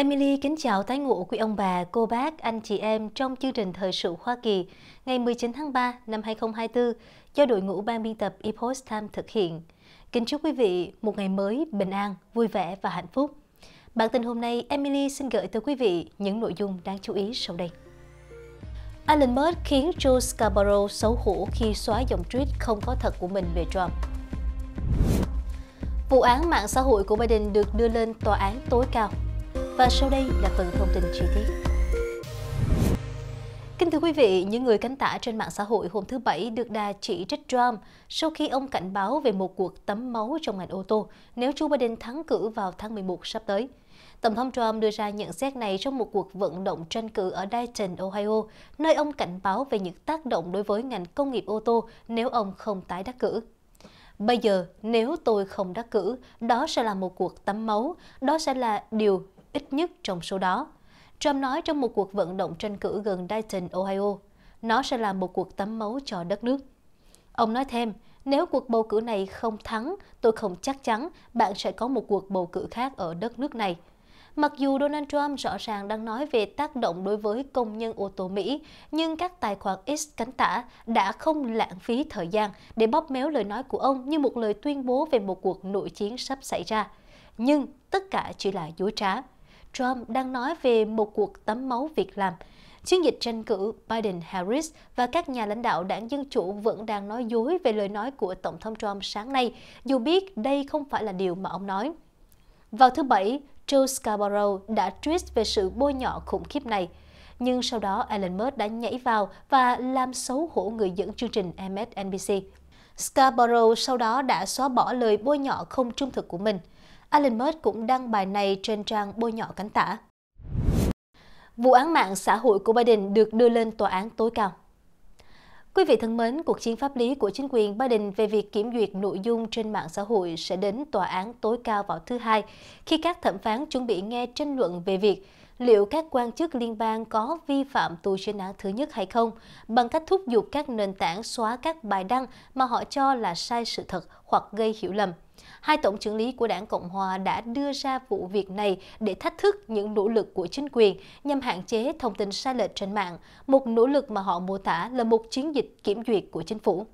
Emily kính chào tái ngộ quý ông bà, cô bác, anh chị em trong chương trình Thời sự Hoa Kỳ ngày 19 tháng 3 năm 2024 do đội ngũ ban biên tập Epoch Time thực hiện. Kính chúc quý vị một ngày mới bình an, vui vẻ và hạnh phúc. Bản tin hôm nay, Emily xin gửi tới quý vị những nội dung đáng chú ý sau đây. Alan Musk khiến Joe Scarborough xấu hổ khi xóa dòng tweet không có thật của mình về Trump. Vụ án mạng xã hội của Biden được đưa lên tòa án tối cao. Và sau đây là phần thông tin chi tiết. Kính thưa quý vị, những người cánh tả trên mạng xã hội hôm thứ Bảy được đà chỉ trích Trump sau khi ông cảnh báo về một cuộc tắm máu trong ngành ô tô nếu Joe Biden thắng cử vào tháng 11 sắp tới. Tổng thống Trump đưa ra nhận xét này trong một cuộc vận động tranh cử ở Dayton, Ohio, nơi ông cảnh báo về những tác động đối với ngành công nghiệp ô tô nếu ông không tái đắc cử. Bây giờ, nếu tôi không đắc cử, đó sẽ là một cuộc tắm máu, đó sẽ là điều ít nhất trong số đó. Trump nói trong một cuộc vận động tranh cử gần Dayton, Ohio, nó sẽ là một cuộc tắm máu cho đất nước. Ông nói thêm, nếu cuộc bầu cử này không thắng, tôi không chắc chắn bạn sẽ có một cuộc bầu cử khác ở đất nước này. Mặc dù Donald Trump rõ ràng đang nói về tác động đối với công nhân ô tô Mỹ, nhưng các tài khoản X cánh tả đã không lãng phí thời gian để bóp méo lời nói của ông như một lời tuyên bố về một cuộc nội chiến sắp xảy ra. Nhưng tất cả chỉ là dối trá. Trump đang nói về một cuộc tắm máu việc làm. Chiến dịch tranh cử Biden-Harris và các nhà lãnh đạo đảng Dân Chủ vẫn đang nói dối về lời nói của Tổng thống Trump sáng nay, dù biết đây không phải là điều mà ông nói. Vào thứ Bảy, Joe Scarborough đã tweet về sự bôi nhọ khủng khiếp này. Nhưng sau đó Elon Musk đã nhảy vào và làm xấu hổ người dẫn chương trình MSNBC. Scarborough sau đó đã xóa bỏ lời bôi nhọ không trung thực của mình. Alan Musk cũng đăng bài này trên trang bôi nhọ cánh tả. Vụ án mạng xã hội của Biden được đưa lên tòa án tối cao. Quý vị thân mến, cuộc chiến pháp lý của chính quyền Biden về việc kiểm duyệt nội dung trên mạng xã hội sẽ đến tòa án tối cao vào thứ Hai, khi các thẩm phán chuẩn bị nghe tranh luận về việc liệu các quan chức liên bang có vi phạm tù chuyên án thứ nhất hay không bằng cách thúc giục các nền tảng xóa các bài đăng mà họ cho là sai sự thật hoặc gây hiểu lầm. Hai tổng trưởng lý của đảng Cộng Hòa đã đưa ra vụ việc này để thách thức những nỗ lực của chính quyền nhằm hạn chế thông tin sai lệch trên mạng, một nỗ lực mà họ mô tả là một chiến dịch kiểm duyệt của chính phủ.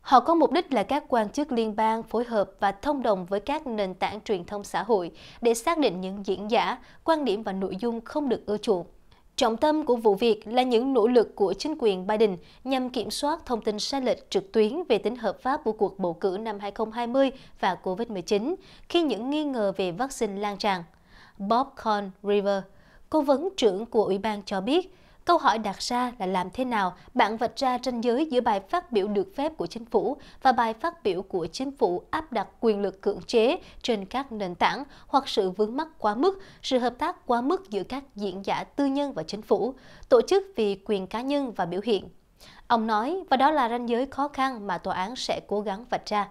Họ có mục đích là các quan chức liên bang phối hợp và thông đồng với các nền tảng truyền thông xã hội để xác định những diễn giả, quan điểm và nội dung không được ưa chuộng. Trọng tâm của vụ việc là những nỗ lực của chính quyền Biden nhằm kiểm soát thông tin sai lệch trực tuyến về tính hợp pháp của cuộc bầu cử năm 2020 và COVID-19 khi những nghi ngờ về vaccine lan tràn. Bob Conn River, cố vấn trưởng của ủy ban cho biết Câu hỏi đặt ra là làm thế nào bạn vạch ra ranh giới giữa bài phát biểu được phép của chính phủ và bài phát biểu của chính phủ áp đặt quyền lực cưỡng chế trên các nền tảng hoặc sự vướng mắc quá mức, sự hợp tác quá mức giữa các diễn giả tư nhân và chính phủ, tổ chức vì quyền cá nhân và biểu hiện. Ông nói, và đó là ranh giới khó khăn mà tòa án sẽ cố gắng vạch ra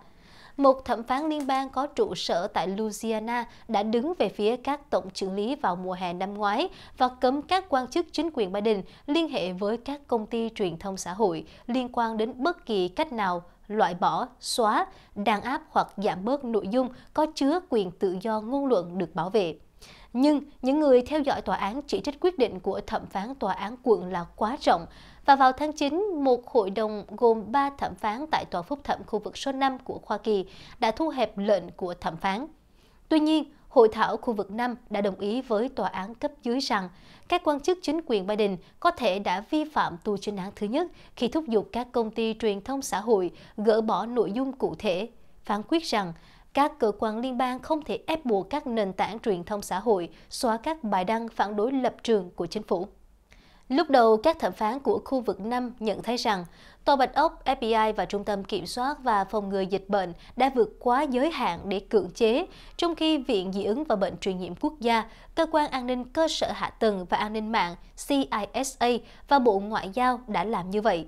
một thẩm phán liên bang có trụ sở tại Louisiana đã đứng về phía các tổng trưởng lý vào mùa hè năm ngoái và cấm các quan chức chính quyền Biden liên hệ với các công ty truyền thông xã hội liên quan đến bất kỳ cách nào loại bỏ, xóa, đàn áp hoặc giảm bớt nội dung có chứa quyền tự do ngôn luận được bảo vệ. Nhưng những người theo dõi tòa án chỉ trích quyết định của thẩm phán tòa án quận là quá rộng và vào tháng 9, một hội đồng gồm 3 thẩm phán tại Tòa Phúc thẩm khu vực số 5 của Hoa Kỳ đã thu hẹp lệnh của thẩm phán. Tuy nhiên, Hội thảo khu vực 5 đã đồng ý với tòa án cấp dưới rằng các quan chức chính quyền Biden có thể đã vi phạm tu chuyên án thứ nhất khi thúc giục các công ty truyền thông xã hội gỡ bỏ nội dung cụ thể, phán quyết rằng các cơ quan liên bang không thể ép buộc các nền tảng truyền thông xã hội xóa các bài đăng phản đối lập trường của chính phủ. Lúc đầu, các thẩm phán của khu vực 5 nhận thấy rằng Tòa Bạch Ốc, FBI và Trung tâm Kiểm soát và Phòng ngừa Dịch bệnh đã vượt quá giới hạn để cưỡng chế, trong khi Viện Dị ứng và Bệnh truyền nhiễm quốc gia, Cơ quan An ninh Cơ sở Hạ tầng và An ninh mạng CISA và Bộ Ngoại giao đã làm như vậy.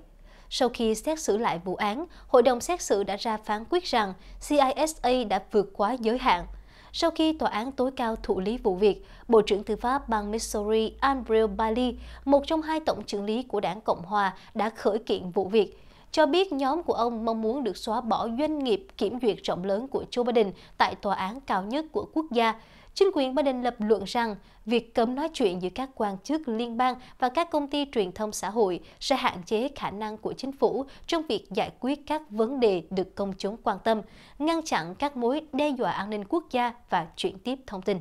Sau khi xét xử lại vụ án, Hội đồng xét xử đã ra phán quyết rằng CISA đã vượt quá giới hạn – sau khi Tòa án tối cao thụ lý vụ việc, Bộ trưởng Tư pháp bang Missouri Andrew Bailey, một trong hai tổng trưởng lý của đảng Cộng Hòa, đã khởi kiện vụ việc cho biết nhóm của ông mong muốn được xóa bỏ doanh nghiệp kiểm duyệt rộng lớn của Joe Biden tại tòa án cao nhất của quốc gia. Chính quyền Ba Đình lập luận rằng việc cấm nói chuyện giữa các quan chức liên bang và các công ty truyền thông xã hội sẽ hạn chế khả năng của chính phủ trong việc giải quyết các vấn đề được công chúng quan tâm, ngăn chặn các mối đe dọa an ninh quốc gia và chuyển tiếp thông tin.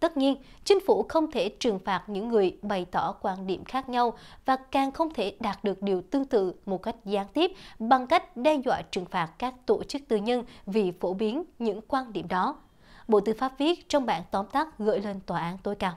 Tất nhiên, chính phủ không thể trừng phạt những người bày tỏ quan điểm khác nhau và càng không thể đạt được điều tương tự một cách gián tiếp bằng cách đe dọa trừng phạt các tổ chức tư nhân vì phổ biến những quan điểm đó. Bộ Tư pháp viết trong bản tóm tắt gửi lên Tòa án tối cao.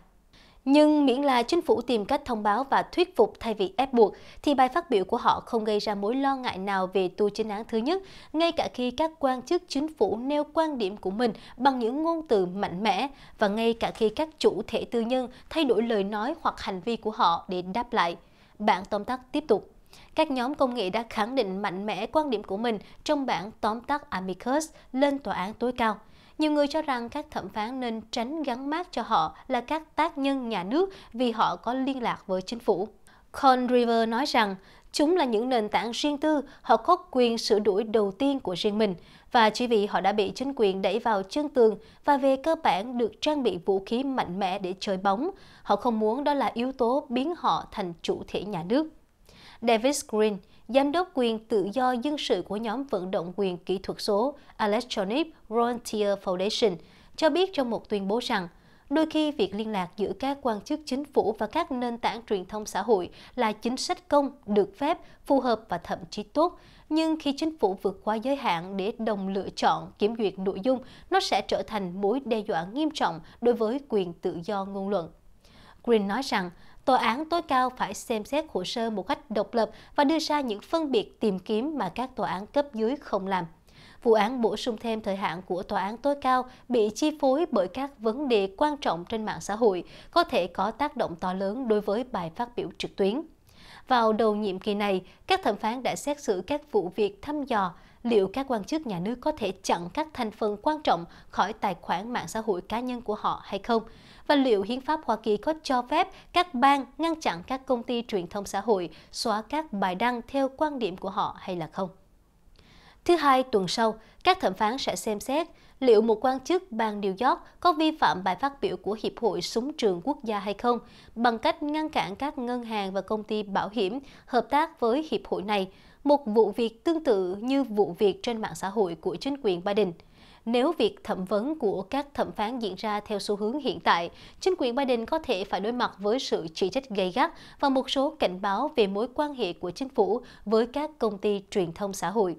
Nhưng miễn là chính phủ tìm cách thông báo và thuyết phục thay vì ép buộc, thì bài phát biểu của họ không gây ra mối lo ngại nào về tu chính án thứ nhất, ngay cả khi các quan chức chính phủ nêu quan điểm của mình bằng những ngôn từ mạnh mẽ và ngay cả khi các chủ thể tư nhân thay đổi lời nói hoặc hành vi của họ để đáp lại. Bản tóm tắt tiếp tục. Các nhóm công nghệ đã khẳng định mạnh mẽ quan điểm của mình trong bản tóm tắt Amicus lên tòa án tối cao – nhiều người cho rằng các thẩm phán nên tránh gắn mát cho họ là các tác nhân nhà nước vì họ có liên lạc với chính phủ. Con River nói rằng, chúng là những nền tảng riêng tư, họ có quyền sửa đuổi đầu tiên của riêng mình, và chỉ vì họ đã bị chính quyền đẩy vào chân tường và về cơ bản được trang bị vũ khí mạnh mẽ để chơi bóng, họ không muốn đó là yếu tố biến họ thành chủ thể nhà nước. Davis Green, Giám đốc quyền tự do dân sự của nhóm vận động quyền kỹ thuật số Electronic Frontier Foundation cho biết trong một tuyên bố rằng đôi khi việc liên lạc giữa các quan chức chính phủ và các nền tảng truyền thông xã hội là chính sách công được phép phù hợp và thậm chí tốt nhưng khi chính phủ vượt qua giới hạn để đồng lựa chọn kiểm duyệt nội dung nó sẽ trở thành mối đe dọa nghiêm trọng đối với quyền tự do ngôn luận green nói rằng tòa án tối cao phải xem xét hồ sơ một cách độc lập và đưa ra những phân biệt tìm kiếm mà các tòa án cấp dưới không làm. Vụ án bổ sung thêm thời hạn của tòa án tối cao bị chi phối bởi các vấn đề quan trọng trên mạng xã hội có thể có tác động to lớn đối với bài phát biểu trực tuyến. Vào đầu nhiệm kỳ này, các thẩm phán đã xét xử các vụ việc thăm dò, liệu các quan chức nhà nước có thể chặn các thành phần quan trọng khỏi tài khoản mạng xã hội cá nhân của họ hay không? Và liệu hiến pháp Hoa Kỳ có cho phép các bang ngăn chặn các công ty truyền thông xã hội xóa các bài đăng theo quan điểm của họ hay là không? Thứ hai, tuần sau, các thẩm phán sẽ xem xét liệu một quan chức bang New York có vi phạm bài phát biểu của Hiệp hội Súng trường Quốc gia hay không bằng cách ngăn cản các ngân hàng và công ty bảo hiểm hợp tác với hiệp hội này một vụ việc tương tự như vụ việc trên mạng xã hội của chính quyền Biden. Nếu việc thẩm vấn của các thẩm phán diễn ra theo xu hướng hiện tại, chính quyền Biden có thể phải đối mặt với sự chỉ trích gây gắt và một số cảnh báo về mối quan hệ của chính phủ với các công ty truyền thông xã hội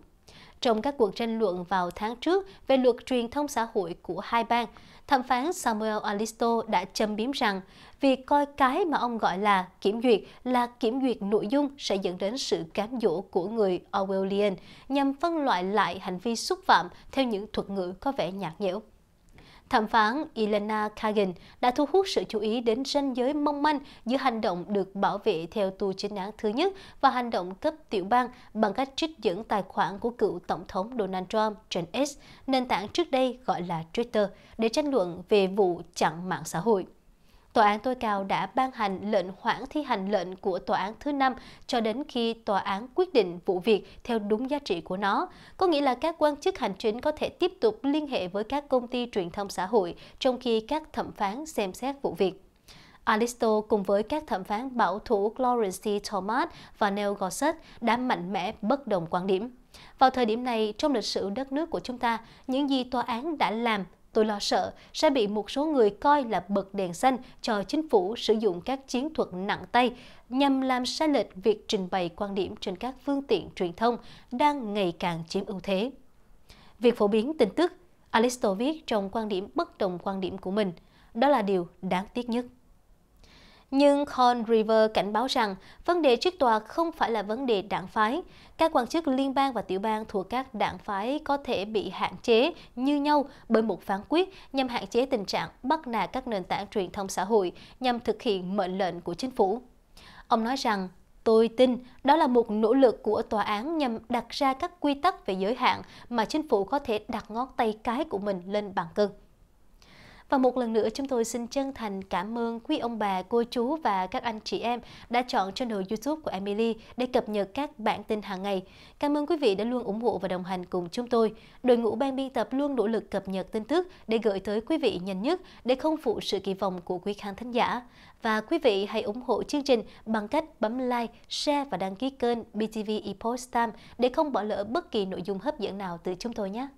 trong các cuộc tranh luận vào tháng trước về luật truyền thông xã hội của hai bang. Thẩm phán Samuel Alisto đã châm biếm rằng việc coi cái mà ông gọi là kiểm duyệt là kiểm duyệt nội dung sẽ dẫn đến sự cám dỗ của người Orwellian nhằm phân loại lại hành vi xúc phạm theo những thuật ngữ có vẻ nhạt nhẽo. Thẩm phán Elena Kagan đã thu hút sự chú ý đến ranh giới mong manh giữa hành động được bảo vệ theo tu chính án thứ nhất và hành động cấp tiểu bang bằng cách trích dẫn tài khoản của cựu Tổng thống Donald Trump trên X, nền tảng trước đây gọi là Twitter, để tranh luận về vụ chặn mạng xã hội. Tòa án tối cao đã ban hành lệnh hoãn thi hành lệnh của tòa án thứ năm cho đến khi tòa án quyết định vụ việc theo đúng giá trị của nó. Có nghĩa là các quan chức hành chính có thể tiếp tục liên hệ với các công ty truyền thông xã hội trong khi các thẩm phán xem xét vụ việc. Alisto cùng với các thẩm phán bảo thủ Clarence Thomas và Neil Gorsuch đã mạnh mẽ bất đồng quan điểm. Vào thời điểm này, trong lịch sử đất nước của chúng ta, những gì tòa án đã làm Tôi lo sợ sẽ bị một số người coi là bật đèn xanh cho chính phủ sử dụng các chiến thuật nặng tay nhằm làm sai lệch việc trình bày quan điểm trên các phương tiện truyền thông đang ngày càng chiếm ưu thế. Việc phổ biến tin tức, Alisto viết trong quan điểm bất đồng quan điểm của mình, đó là điều đáng tiếc nhất. Nhưng Con River cảnh báo rằng vấn đề trước tòa không phải là vấn đề đảng phái. Các quan chức liên bang và tiểu bang thuộc các đảng phái có thể bị hạn chế như nhau bởi một phán quyết nhằm hạn chế tình trạng bắt nạt các nền tảng truyền thông xã hội nhằm thực hiện mệnh lệnh của chính phủ. Ông nói rằng Tôi tin đó là một nỗ lực của tòa án nhằm đặt ra các quy tắc về giới hạn mà chính phủ có thể đặt ngón tay cái của mình lên bàn cân. Và một lần nữa chúng tôi xin chân thành cảm ơn quý ông bà, cô chú và các anh chị em đã chọn channel YouTube của Emily để cập nhật các bản tin hàng ngày. Cảm ơn quý vị đã luôn ủng hộ và đồng hành cùng chúng tôi. Đội ngũ ban biên tập luôn nỗ lực cập nhật tin tức để gửi tới quý vị nhanh nhất để không phụ sự kỳ vọng của quý khán thính giả. Và quý vị hãy ủng hộ chương trình bằng cách bấm like, share và đăng ký kênh BTV Epoch Time để không bỏ lỡ bất kỳ nội dung hấp dẫn nào từ chúng tôi nhé.